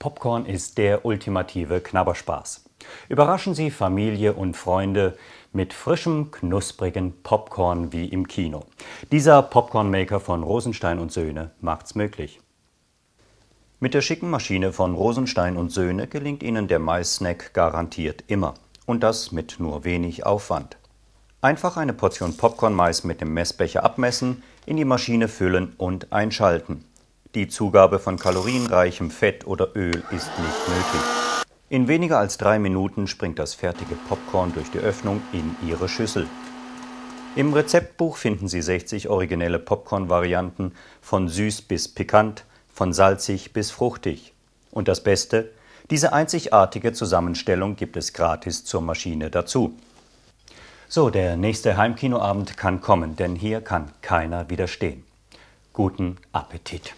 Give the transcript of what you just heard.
Popcorn ist der ultimative Knabberspaß. Überraschen Sie Familie und Freunde mit frischem, knusprigen Popcorn wie im Kino. Dieser Popcornmaker von Rosenstein und Söhne macht's möglich. Mit der schicken Maschine von Rosenstein und Söhne gelingt Ihnen der Mais-Snack garantiert immer. Und das mit nur wenig Aufwand. Einfach eine Portion Popcorn-Mais mit dem Messbecher abmessen, in die Maschine füllen und einschalten. Die Zugabe von kalorienreichem Fett oder Öl ist nicht nötig. In weniger als drei Minuten springt das fertige Popcorn durch die Öffnung in Ihre Schüssel. Im Rezeptbuch finden Sie 60 originelle Popcorn-Varianten von süß bis pikant, von salzig bis fruchtig. Und das Beste, diese einzigartige Zusammenstellung gibt es gratis zur Maschine dazu. So, der nächste Heimkinoabend kann kommen, denn hier kann keiner widerstehen. Guten Appetit!